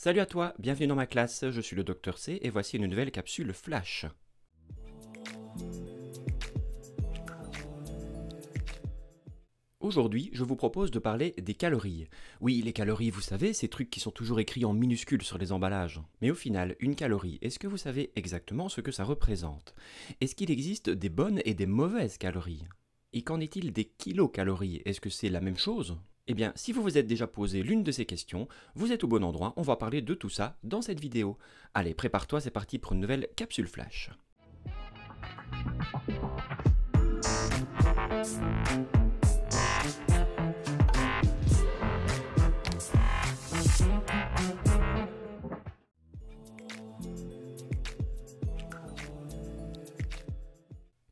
Salut à toi, bienvenue dans ma classe, je suis le docteur C et voici une nouvelle capsule Flash. Aujourd'hui, je vous propose de parler des calories. Oui, les calories, vous savez, ces trucs qui sont toujours écrits en minuscules sur les emballages. Mais au final, une calorie, est-ce que vous savez exactement ce que ça représente Est-ce qu'il existe des bonnes et des mauvaises calories Et qu'en est-il des kilocalories Est-ce que c'est la même chose eh bien, si vous vous êtes déjà posé l'une de ces questions, vous êtes au bon endroit, on va parler de tout ça dans cette vidéo. Allez, prépare-toi, c'est parti pour une nouvelle capsule flash.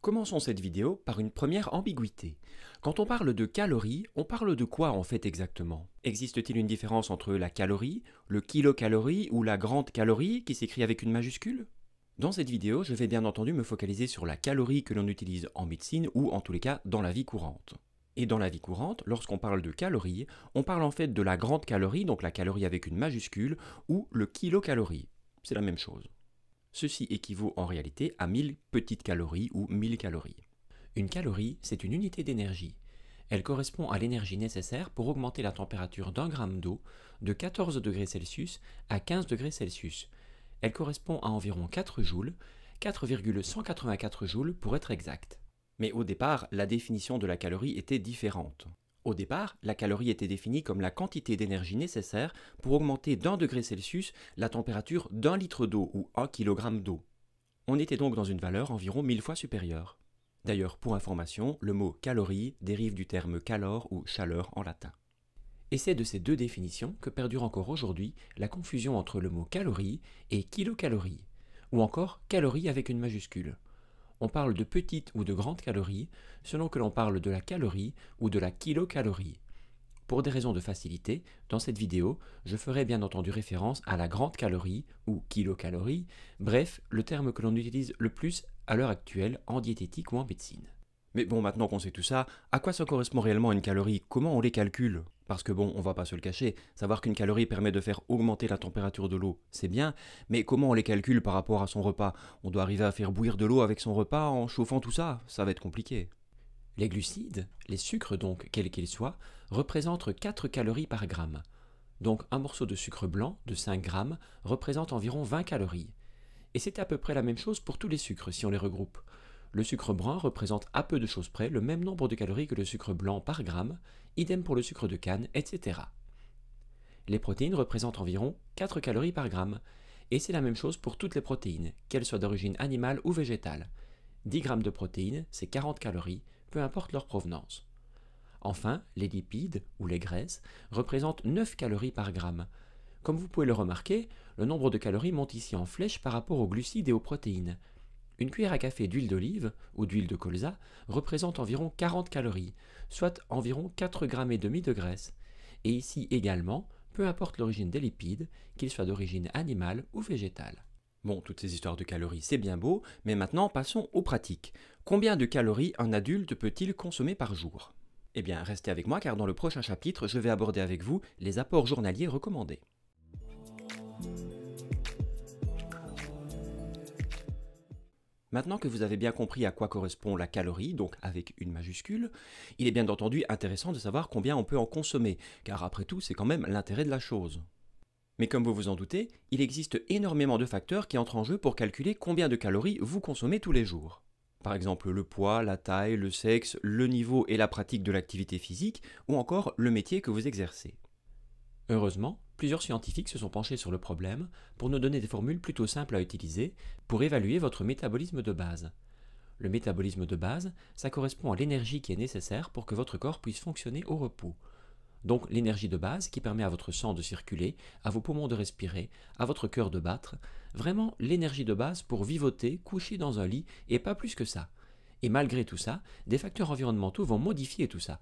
Commençons cette vidéo par une première ambiguïté. Quand on parle de calories, on parle de quoi en fait exactement Existe-t-il une différence entre la calorie, le kilocalorie ou la grande calorie qui s'écrit avec une majuscule dans cette vidéo, je vais bien entendu me focaliser sur la calorie que l'on utilise en médecine ou en tous les cas dans la vie courante. Et dans la vie courante, lorsqu'on parle de calories, on parle en fait de la grande calorie, donc la calorie avec une majuscule, ou le kilocalorie. C'est la même chose. Ceci équivaut en réalité à 1000 petites calories ou 1000 calories. Une calorie, c'est une unité d'énergie. Elle correspond à l'énergie nécessaire pour augmenter la température d'un gramme d'eau de 14 degrés Celsius à 15 degrés Celsius. Elle correspond à environ 4 joules, 4,184 joules pour être exact. Mais au départ, la définition de la calorie était différente. Au départ, la calorie était définie comme la quantité d'énergie nécessaire pour augmenter d'un degré Celsius la température d'un litre d'eau ou un kg d'eau. On était donc dans une valeur environ 1000 fois supérieure. D'ailleurs, pour information, le mot calorie dérive du terme calor ou chaleur en latin. Et c'est de ces deux définitions que perdure encore aujourd'hui la confusion entre le mot calorie et kilocalorie, ou encore calorie avec une majuscule. On parle de petite ou de grande calorie selon que l'on parle de la calorie ou de la kilocalorie. Pour des raisons de facilité, dans cette vidéo, je ferai bien entendu référence à la grande calorie ou kilocalorie, bref, le terme que l'on utilise le plus à l'heure actuelle en diététique ou en médecine. Mais bon, maintenant qu'on sait tout ça, à quoi ça correspond réellement une calorie Comment on les calcule Parce que bon, on va pas se le cacher, savoir qu'une calorie permet de faire augmenter la température de l'eau, c'est bien, mais comment on les calcule par rapport à son repas On doit arriver à faire bouillir de l'eau avec son repas en chauffant tout ça, ça va être compliqué. Les glucides, les sucres donc, quels qu'ils soient, représentent 4 calories par gramme. Donc un morceau de sucre blanc de 5 grammes représente environ 20 calories et c'est à peu près la même chose pour tous les sucres si on les regroupe. Le sucre brun représente à peu de choses près le même nombre de calories que le sucre blanc par gramme, idem pour le sucre de canne, etc. Les protéines représentent environ 4 calories par gramme, et c'est la même chose pour toutes les protéines, qu'elles soient d'origine animale ou végétale. 10 grammes de protéines, c'est 40 calories, peu importe leur provenance. Enfin, les lipides, ou les graisses, représentent 9 calories par gramme, comme vous pouvez le remarquer, le nombre de calories monte ici en flèche par rapport aux glucides et aux protéines. Une cuillère à café d'huile d'olive ou d'huile de colza représente environ 40 calories, soit environ 4 g et demi de graisse. Et ici également, peu importe l'origine des lipides, qu'ils soient d'origine animale ou végétale. Bon, toutes ces histoires de calories, c'est bien beau, mais maintenant passons aux pratiques. Combien de calories un adulte peut-il consommer par jour Eh bien, restez avec moi car dans le prochain chapitre, je vais aborder avec vous les apports journaliers recommandés. Maintenant que vous avez bien compris à quoi correspond la calorie, donc avec une majuscule, il est bien entendu intéressant de savoir combien on peut en consommer, car après tout c'est quand même l'intérêt de la chose. Mais comme vous vous en doutez, il existe énormément de facteurs qui entrent en jeu pour calculer combien de calories vous consommez tous les jours. Par exemple le poids, la taille, le sexe, le niveau et la pratique de l'activité physique, ou encore le métier que vous exercez. Heureusement, plusieurs scientifiques se sont penchés sur le problème pour nous donner des formules plutôt simples à utiliser pour évaluer votre métabolisme de base. Le métabolisme de base, ça correspond à l'énergie qui est nécessaire pour que votre corps puisse fonctionner au repos. Donc l'énergie de base qui permet à votre sang de circuler, à vos poumons de respirer, à votre cœur de battre, vraiment l'énergie de base pour vivoter, coucher dans un lit, et pas plus que ça. Et malgré tout ça, des facteurs environnementaux vont modifier tout ça.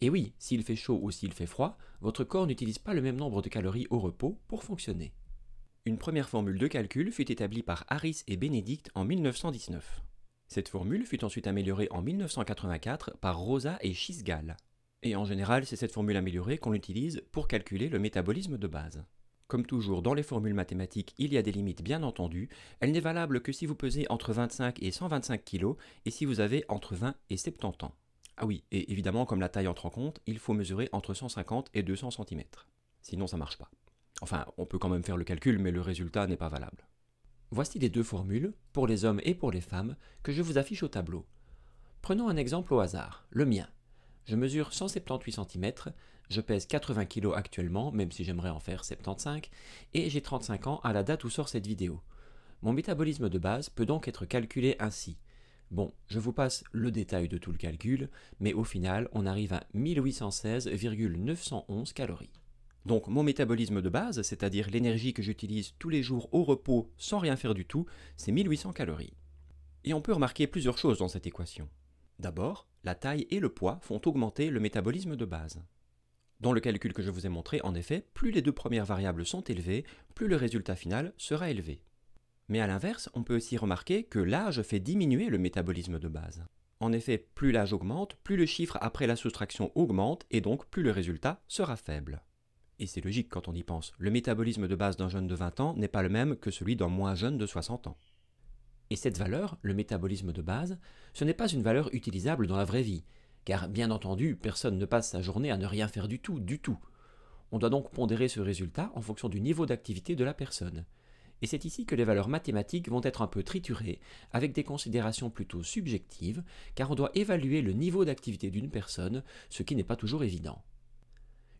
Et oui, s'il fait chaud ou s'il fait froid, votre corps n'utilise pas le même nombre de calories au repos pour fonctionner. Une première formule de calcul fut établie par Harris et Benedict en 1919. Cette formule fut ensuite améliorée en 1984 par Rosa et Schisgal. Et en général, c'est cette formule améliorée qu'on utilise pour calculer le métabolisme de base. Comme toujours dans les formules mathématiques, il y a des limites bien entendues. Elle n'est valable que si vous pesez entre 25 et 125 kg et si vous avez entre 20 et 70 ans. Ah oui, et évidemment, comme la taille entre en compte, il faut mesurer entre 150 et 200 cm. Sinon, ça marche pas. Enfin, on peut quand même faire le calcul, mais le résultat n'est pas valable. Voici les deux formules, pour les hommes et pour les femmes, que je vous affiche au tableau. Prenons un exemple au hasard, le mien. Je mesure 178 cm, je pèse 80 kg actuellement, même si j'aimerais en faire 75, et j'ai 35 ans à la date où sort cette vidéo. Mon métabolisme de base peut donc être calculé ainsi. Bon, je vous passe le détail de tout le calcul, mais au final, on arrive à 1816,911 calories. Donc mon métabolisme de base, c'est-à-dire l'énergie que j'utilise tous les jours au repos sans rien faire du tout, c'est 1800 calories. Et on peut remarquer plusieurs choses dans cette équation. D'abord, la taille et le poids font augmenter le métabolisme de base. Dans le calcul que je vous ai montré, en effet, plus les deux premières variables sont élevées, plus le résultat final sera élevé. Mais à l'inverse, on peut aussi remarquer que l'âge fait diminuer le métabolisme de base. En effet, plus l'âge augmente, plus le chiffre après la soustraction augmente et donc plus le résultat sera faible. Et c'est logique quand on y pense, le métabolisme de base d'un jeune de 20 ans n'est pas le même que celui d'un moins jeune de 60 ans. Et cette valeur, le métabolisme de base, ce n'est pas une valeur utilisable dans la vraie vie, car bien entendu, personne ne passe sa journée à ne rien faire du tout, du tout. On doit donc pondérer ce résultat en fonction du niveau d'activité de la personne et c'est ici que les valeurs mathématiques vont être un peu triturées, avec des considérations plutôt subjectives, car on doit évaluer le niveau d'activité d'une personne, ce qui n'est pas toujours évident.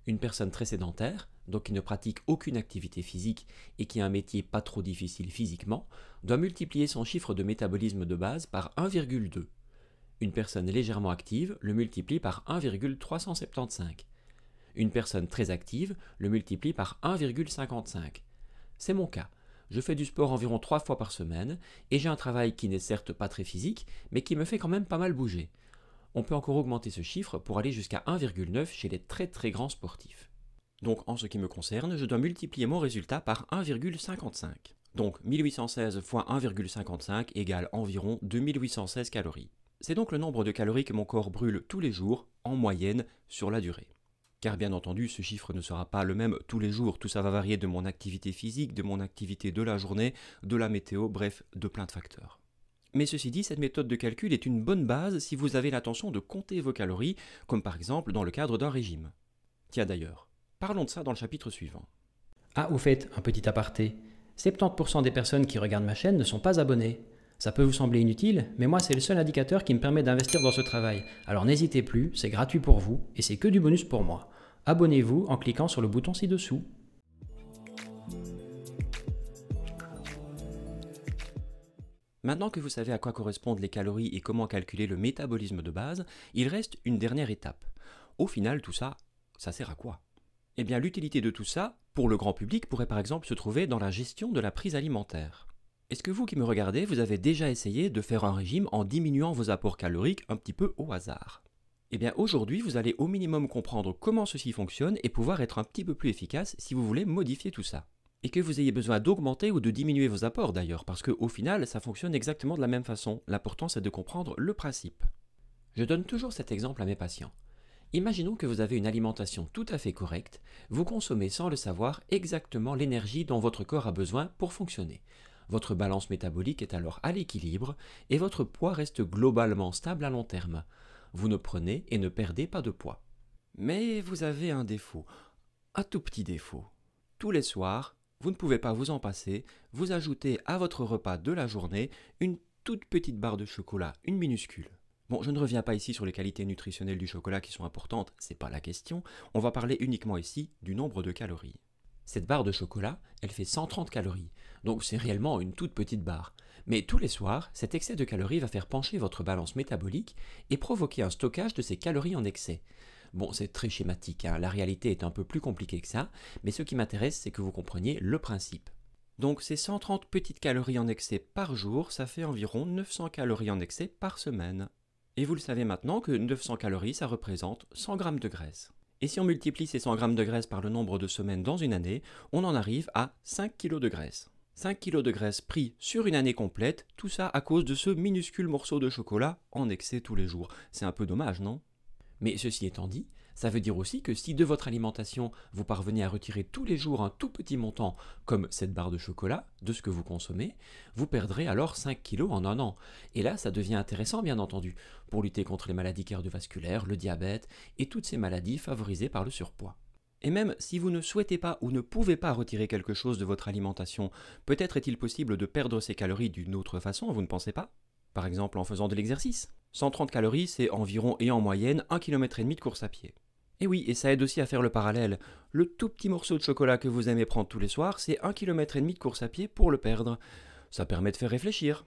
Une personne très sédentaire, donc qui ne pratique aucune activité physique et qui a un métier pas trop difficile physiquement, doit multiplier son chiffre de métabolisme de base par 1,2. Une personne légèrement active le multiplie par 1,375. Une personne très active le multiplie par 1,55. C'est mon cas, je fais du sport environ 3 fois par semaine et j'ai un travail qui n'est certes pas très physique, mais qui me fait quand même pas mal bouger. On peut encore augmenter ce chiffre pour aller jusqu'à 1,9 chez les très très grands sportifs. Donc en ce qui me concerne, je dois multiplier mon résultat par 1,55. Donc 1816 x 1,55 égale environ 2816 calories. C'est donc le nombre de calories que mon corps brûle tous les jours, en moyenne, sur la durée car bien entendu ce chiffre ne sera pas le même tous les jours, tout ça va varier de mon activité physique, de mon activité de la journée, de la météo, bref, de plein de facteurs. Mais ceci dit, cette méthode de calcul est une bonne base si vous avez l'intention de compter vos calories, comme par exemple dans le cadre d'un régime. Tiens d'ailleurs, parlons de ça dans le chapitre suivant. Ah, au fait, un petit aparté. 70% des personnes qui regardent ma chaîne ne sont pas abonnées. Ça peut vous sembler inutile, mais moi c'est le seul indicateur qui me permet d'investir dans ce travail. Alors n'hésitez plus, c'est gratuit pour vous et c'est que du bonus pour moi abonnez-vous en cliquant sur le bouton ci-dessous. Maintenant que vous savez à quoi correspondent les calories et comment calculer le métabolisme de base, il reste une dernière étape. Au final, tout ça, ça sert à quoi Eh bien, l'utilité de tout ça, pour le grand public, pourrait par exemple se trouver dans la gestion de la prise alimentaire. Est-ce que vous qui me regardez, vous avez déjà essayé de faire un régime en diminuant vos apports caloriques un petit peu au hasard eh bien aujourd'hui, vous allez au minimum comprendre comment ceci fonctionne et pouvoir être un petit peu plus efficace si vous voulez modifier tout ça. Et que vous ayez besoin d'augmenter ou de diminuer vos apports d'ailleurs, parce qu'au final, ça fonctionne exactement de la même façon. L'important, c'est de comprendre le principe. Je donne toujours cet exemple à mes patients. Imaginons que vous avez une alimentation tout à fait correcte, vous consommez sans le savoir exactement l'énergie dont votre corps a besoin pour fonctionner. Votre balance métabolique est alors à l'équilibre et votre poids reste globalement stable à long terme vous ne prenez et ne perdez pas de poids. Mais vous avez un défaut, un tout petit défaut. Tous les soirs, vous ne pouvez pas vous en passer, vous ajoutez à votre repas de la journée une toute petite barre de chocolat, une minuscule. Bon, je ne reviens pas ici sur les qualités nutritionnelles du chocolat qui sont importantes, c'est pas la question, on va parler uniquement ici du nombre de calories. Cette barre de chocolat, elle fait 130 calories, donc c'est réellement une toute petite barre. Mais tous les soirs, cet excès de calories va faire pencher votre balance métabolique et provoquer un stockage de ces calories en excès. Bon, c'est très schématique, hein. la réalité est un peu plus compliquée que ça, mais ce qui m'intéresse, c'est que vous compreniez le principe. Donc ces 130 petites calories en excès par jour, ça fait environ 900 calories en excès par semaine. Et vous le savez maintenant que 900 calories, ça représente 100 g de graisse. Et si on multiplie ces 100 g de graisse par le nombre de semaines dans une année, on en arrive à 5 kg de graisse. 5 kg de graisse pris sur une année complète, tout ça à cause de ce minuscule morceau de chocolat en excès tous les jours. C'est un peu dommage, non Mais ceci étant dit, ça veut dire aussi que si de votre alimentation, vous parvenez à retirer tous les jours un tout petit montant, comme cette barre de chocolat, de ce que vous consommez, vous perdrez alors 5 kilos en un an. Et là, ça devient intéressant, bien entendu, pour lutter contre les maladies cardiovasculaires, le diabète et toutes ces maladies favorisées par le surpoids. Et même si vous ne souhaitez pas ou ne pouvez pas retirer quelque chose de votre alimentation, peut-être est-il possible de perdre ces calories d'une autre façon, vous ne pensez pas Par exemple en faisant de l'exercice. 130 calories, c'est environ et en moyenne 1,5 km de course à pied. Et oui, et ça aide aussi à faire le parallèle. Le tout petit morceau de chocolat que vous aimez prendre tous les soirs, c'est 1,5 km de course à pied pour le perdre. Ça permet de faire réfléchir.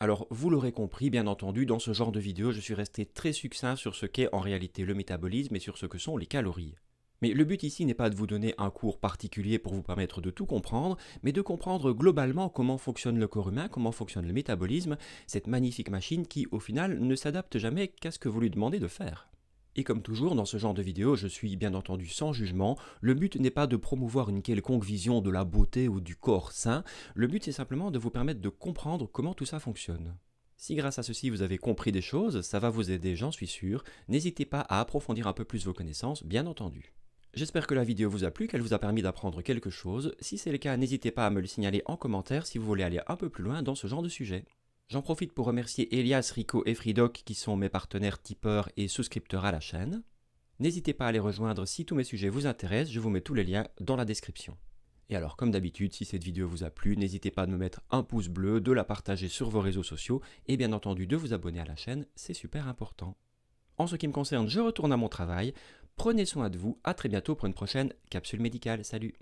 Alors, vous l'aurez compris, bien entendu, dans ce genre de vidéo, je suis resté très succinct sur ce qu'est en réalité le métabolisme et sur ce que sont les calories. Mais le but ici n'est pas de vous donner un cours particulier pour vous permettre de tout comprendre, mais de comprendre globalement comment fonctionne le corps humain, comment fonctionne le métabolisme, cette magnifique machine qui au final ne s'adapte jamais qu'à ce que vous lui demandez de faire. Et comme toujours, dans ce genre de vidéo, je suis bien entendu sans jugement. Le but n'est pas de promouvoir une quelconque vision de la beauté ou du corps sain. Le but, c'est simplement de vous permettre de comprendre comment tout ça fonctionne. Si grâce à ceci vous avez compris des choses, ça va vous aider, j'en suis sûr. N'hésitez pas à approfondir un peu plus vos connaissances, bien entendu. J'espère que la vidéo vous a plu, qu'elle vous a permis d'apprendre quelque chose. Si c'est le cas, n'hésitez pas à me le signaler en commentaire si vous voulez aller un peu plus loin dans ce genre de sujet. J'en profite pour remercier Elias, Rico et Fridoc qui sont mes partenaires tipeurs et souscripteurs à la chaîne. N'hésitez pas à les rejoindre si tous mes sujets vous intéressent, je vous mets tous les liens dans la description. Et alors comme d'habitude, si cette vidéo vous a plu, n'hésitez pas à me mettre un pouce bleu, de la partager sur vos réseaux sociaux et bien entendu de vous abonner à la chaîne, c'est super important. En ce qui me concerne, je retourne à mon travail. Prenez soin de vous, à très bientôt pour une prochaine capsule médicale. Salut